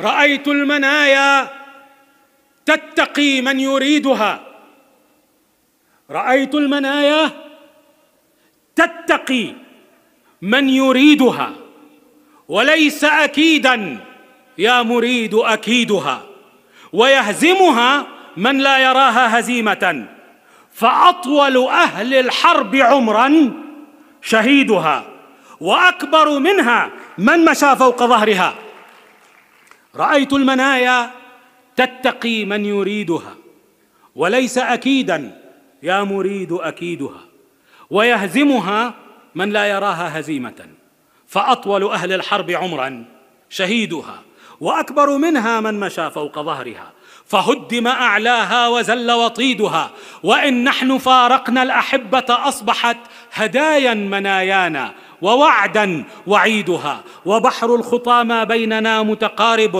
رايت المنايا تتقي من يريدها رايت المنايا تتقي من يريدها وليس اكيدا يا مريد اكيدها ويهزمها من لا يراها هزيمه فاطول اهل الحرب عمرا شهيدها واكبر منها من مشى فوق ظهرها رايت المنايا تتقي من يريدها وليس اكيدا يا مريد اكيدها ويهزمها من لا يراها هزيمه فاطول اهل الحرب عمرا شهيدها واكبر منها من مشى فوق ظهرها فهدم اعلاها وزل وطيدها وان نحن فارقنا الاحبه اصبحت هدايا منايانا ووعدا وعيدها وبحر الخطى ما بيننا متقارب